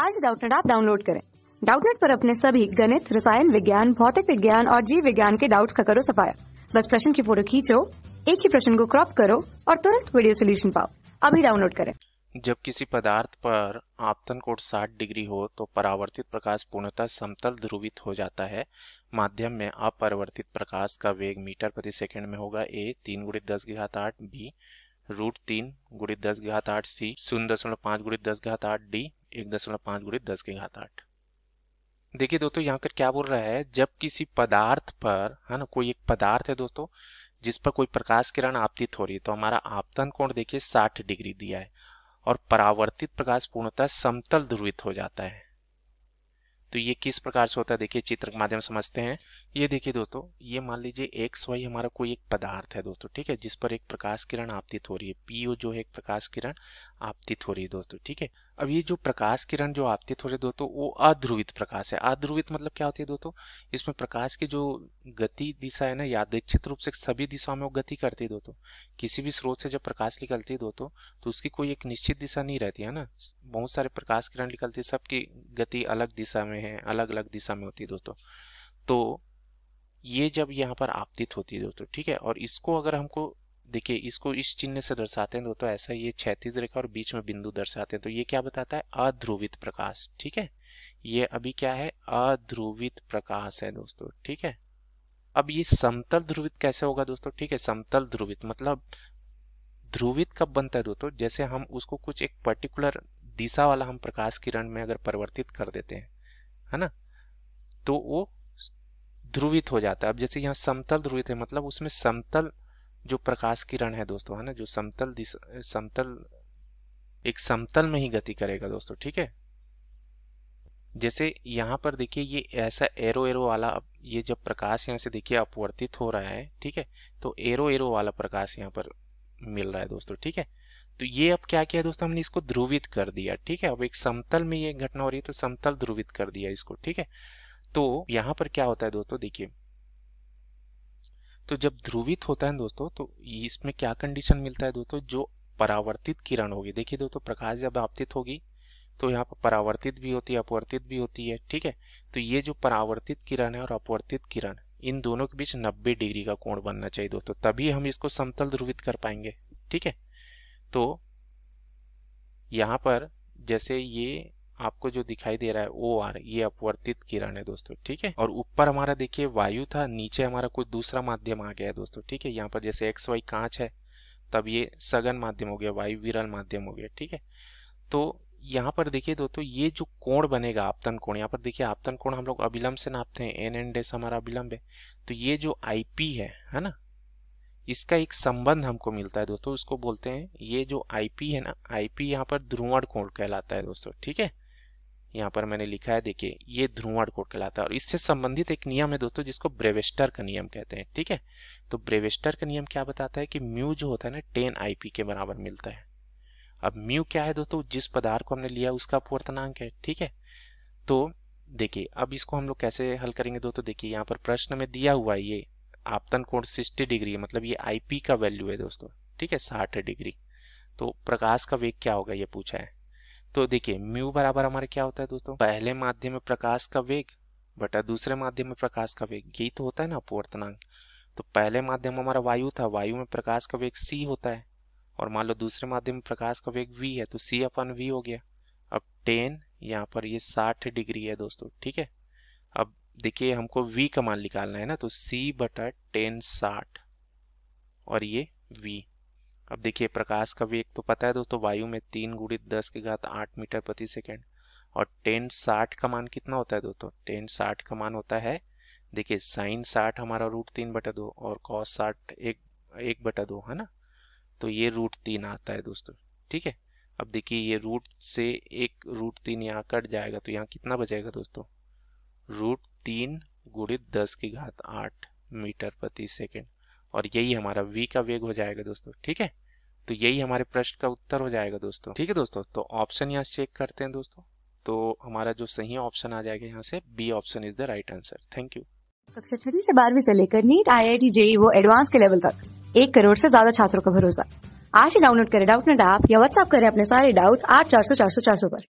आज डाउटनेट आप डाउनलोड करें डाउटनेट पर अपने सभी गणित रसायन विज्ञान भौतिक विज्ञान और जीव विज्ञान के डाउट्स का करो सफाया बस प्रश्न की फोटो खींचो एक ही प्रश्न को क्रॉप करो और तुरंत वीडियो सोल्यूशन पाओ अभी डाउनलोड करें जब किसी पदार्थ पर आपतन कोण 60 डिग्री हो तो परावर्तित प्रकाश पूर्णतः समतल ध्रुवित हो जाता है माध्यम में अपरिवर्तित प्रकाश का वेग मीटर प्रति सेकंड में होगा ए तीन गुणित दस घात आठ बी रूट तीन गुणित दस घात आठ सी शून्य दशमलव पाँच गुणित दस घात आठ डी एक दशमलव मतलब पांच गुणित दस के घात आठ देखिए दोस्तों यहाँ पर क्या बोल रहा है जब किसी पदार्थ पर है ना कोई एक पदार्थ है दोस्तों जिस पर कोई प्रकाश किरण आपतित हो रही है तो हमारा आपतन कोण देखिए साठ डिग्री दिया है और परावर्तित प्रकाश पूर्णतः समतल ध्रुवित हो जाता है तो ये किस प्रकार से होता है देखिए चित्र के माध्यम समझते हैं ये देखिए दोस्तों ये मान लीजिए एक्स वाई हमारा कोई एक पदार्थ है दोस्तों ठीक है जिस पर एक प्रकाश किरण आपतित हो रही है पीओ जो है एक प्रकाश किरण आपतित हो रही है दोस्तों ठीक है अब ये जो प्रकाश किरण जो आती है थोड़े दोस्तों वो अध्रुवित प्रकाश है अध्रुवित मतलब क्या होती है दोस्तों इसमें प्रकाश की जो गति दिशा है ना यादृक्षित रूप से सभी दिशाओं में वो गति करती है दोस्तों किसी भी स्रोत से जब प्रकाश निकलती है दोस्तों तो उसकी कोई एक निश्चित दिशा नहीं रहती है ना बहुत सारे प्रकाश किरण निकलती है सबकी गति अलग दिशा में है अलग अलग दिशा में होती है दोस्तों तो ये जब यहाँ पर आपतित होती है दोस्तों ठीक है और इसको अगर हमको देखिए इसको इस चिन्ह से दर्शाते हैं दोस्तों ऐसा ये क्षैतिज रेखा और बीच में बिंदु दर्शाते हैं तो ये क्या बताता है अध्रुवित प्रकाश ठीक है ये अभी क्या है अध्रुवित प्रकाश है दोस्तों ठीक है अब ये समतल ध्रुवित कैसे होगा दोस्तों ठीक है समतल ध्रुवित मतलब ध्रुवित कब बनता है दोस्तों जैसे हम उसको कुछ एक पर्टिकुलर दिशा वाला हम प्रकाश किरण में अगर परिवर्तित कर देते हैं है ना तो वो ध्रुवित हो जाता है अब जैसे यहाँ समतल ध्रुवित है मतलब उसमें समतल जो प्रकाश किरण है दोस्तों है ना जो समतल समतल एक समतल में ही गति करेगा दोस्तों ठीक है जैसे यहाँ पर देखिए ये ऐसा एरो एरो वाला ये जब प्रकाश यहाँ से देखिए अपवर्तित हो रहा है ठीक है तो एरो एरो वाला प्रकाश यहाँ पर मिल रहा है दोस्तों ठीक है तो ये अब क्या किया दोस्तों हमने इसको ध्रुवित कर दिया ठीक है अब एक समतल में ये घटना हो रही है तो समतल ध्रुवित कर दिया इसको ठीक है तो यहाँ पर क्या होता है दोस्तों देखिए तो जब ध्रुवित होता है दोस्तों तो इसमें क्या कंडीशन मिलता है दोस्तों जो परावर्तित किरण होगी देखिए दोस्तों प्रकाश जब आपतित होगी तो यहाँ पर परावर्तित भी होती है अपवर्तित भी होती है ठीक है तो ये जो परावर्तित किरण है और अपवर्तित किरण इन दोनों के बीच 90 डिग्री का कोण बनना चाहिए दोस्तों तभी हम इसको समतल ध्रुवित कर पाएंगे ठीक है तो यहाँ पर जैसे ये आपको जो दिखाई दे रहा है ओ आर ये अपवर्तित किरण है दोस्तों ठीक है और ऊपर हमारा देखिए वायु था नीचे हमारा कोई दूसरा माध्यम आ गया है दोस्तों ठीक है यहाँ पर जैसे एक्स वाई कांच है तब ये सघन माध्यम हो गया वायु विरल माध्यम हो गया ठीक है तो यहाँ पर देखिए दोस्तों ये जो कोण बनेगा आपतन कोण यहाँ पर देखिए आपतन कोण हम लोग अभिलंब से नापते हैं एन एन डेस हमारा अभिलंब है तो ये जो आईपी है है ना इसका एक संबंध हमको मिलता है दोस्तों उसको बोलते हैं ये जो आईपी है ना आईपी यहाँ पर ध्रुवण कोण कहलाता है दोस्तों ठीक है यहाँ पर मैंने लिखा है देखिए ये ध्रुवण कोड कहलाता है और इससे संबंधित एक नियम है दोस्तों जिसको ब्रेवेस्टर का नियम कहते हैं ठीक है तो ब्रेवेस्टर का नियम क्या बताता है कि म्यू जो होता है ना टेन आईपी के बराबर मिलता है अब म्यू क्या है दोस्तों जिस पदार्थ को हमने लिया उसका अपवर्तनांक है ठीक है तो देखिए अब इसको हम लोग कैसे हल करेंगे दोस्तों देखिए यहाँ पर प्रश्न में दिया हुआ है ये आपतन कोण सिक्सटी डिग्री है मतलब ये आईपी का वैल्यू है दोस्तों ठीक है साठ डिग्री तो प्रकाश का वेग क्या होगा ये पूछा है तो देखिए म्यू बराबर हमारे क्या होता है दोस्तों पहले माध्यम में प्रकाश का वेग बटा दूसरे माध्यम में प्रकाश का वेग यही तो होता है ना अपवर्तनांक तो पहले माध्यम हमारा वायु था वायु में प्रकाश का वेग सी होता है और मान लो दूसरे माध्यम में प्रकाश का वेग वी है तो सी अपन वी हो गया अब टेन यहाँ पर ये साठ डिग्री है दोस्तों ठीक है अब देखिए हमको वी का मान निकालना है ना तो सी बटा टेन साठ और ये वी अब देखिए प्रकाश का वेग तो पता है दोस्तों वायु में तीन गुणित दस के घात आठ मीटर प्रति सेकेंड और टेन साठ का मान कितना होता है दोस्तों टेन साठ का मान होता है देखिए साइन साठ हमारा रूट तीन बटा दो और कॉस साठ एक एक बटा दो है ना तो ये रूट तीन आता है दोस्तों ठीक है अब देखिए ये रूट से एक रूट तीन यहाँ कट जाएगा तो यहाँ कितना बचेगा दोस्तों रूट तीन गुणित दस की घात आठ मीटर प्रति सेकेंड और यही हमारा वी का वेग हो जाएगा दोस्तों ठीक है तो यही हमारे प्रश्न का उत्तर हो जाएगा दोस्तों ठीक है दोस्तों तो ऑप्शन यहाँ चेक करते हैं दोस्तों तो हमारा जो सही ऑप्शन आ जाएगा यहाँ से B option is the right answer thank you कक्षा छठी से बारहवीं से लेकर NEET IIT JEE वो एडवांस के लेवल तक एक करोड़ से ज्यादा छात्रों का भरोसा आज ही डाउनलोड करें डाउट नेट ऐप या व्हाट्सअप करें अपने सारे डाउट्स आठ चार सौ चार सौ चार सौ पर